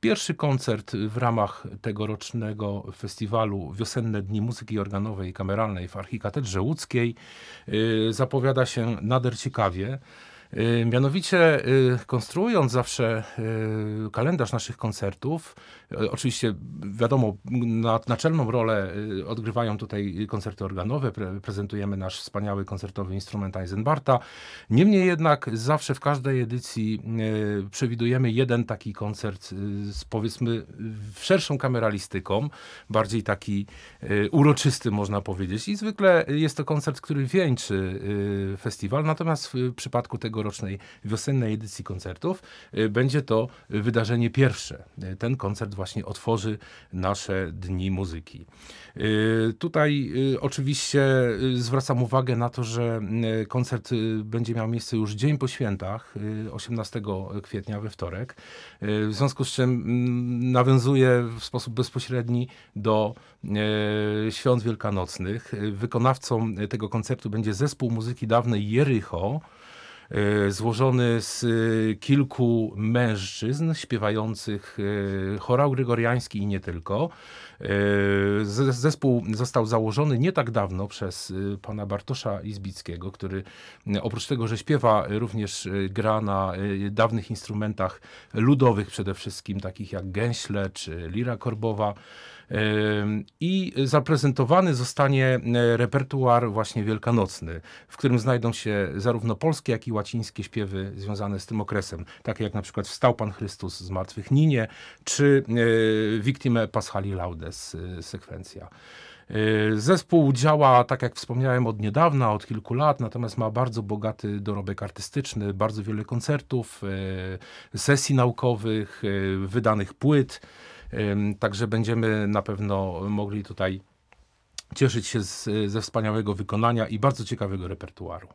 Pierwszy koncert w ramach tegorocznego festiwalu Wiosenne Dni Muzyki Organowej i Kameralnej w Archikatedrze Łódzkiej y, zapowiada się nader ciekawie. Y, mianowicie y, konstruując zawsze y, kalendarz naszych koncertów, oczywiście wiadomo, naczelną rolę odgrywają tutaj koncerty organowe, prezentujemy nasz wspaniały koncertowy instrument Eisenbarta. Niemniej jednak zawsze w każdej edycji przewidujemy jeden taki koncert z powiedzmy szerszą kameralistyką, bardziej taki uroczysty można powiedzieć i zwykle jest to koncert, który wieńczy festiwal, natomiast w przypadku tego tegorocznej wiosennej edycji koncertów y, będzie to wydarzenie pierwsze. Y, ten koncert właśnie otworzy nasze dni muzyki. Y, tutaj oczywiście zwracam uwagę na to, że koncert będzie miał miejsce już dzień po świętach, 18 kwietnia we wtorek. W związku z czym mm, nawiązuje w sposób bezpośredni do świąt wielkanocnych. Wykonawcą tego koncertu będzie zespół muzyki dawnej Jericho. E, złożony z e, kilku mężczyzn śpiewających e, chorał grygoriański i nie tylko. Zespół został założony nie tak dawno przez pana Bartosza Izbickiego, który oprócz tego, że śpiewa, również gra na dawnych instrumentach ludowych przede wszystkim, takich jak gęśle czy lira korbowa. I zaprezentowany zostanie e, repertuar właśnie wielkanocny, w którym znajdą się zarówno polskie, jak i łacińskie śpiewy związane z tym okresem, takie jak na przykład Wstał Pan Chrystus z martwych ninie, czy e, Victime Paschali Laudes e, sekwencja. Zespół działa, tak jak wspomniałem, od niedawna, od kilku lat, natomiast ma bardzo bogaty dorobek artystyczny, bardzo wiele koncertów, sesji naukowych, wydanych płyt. Także będziemy na pewno mogli tutaj cieszyć się z, ze wspaniałego wykonania i bardzo ciekawego repertuaru.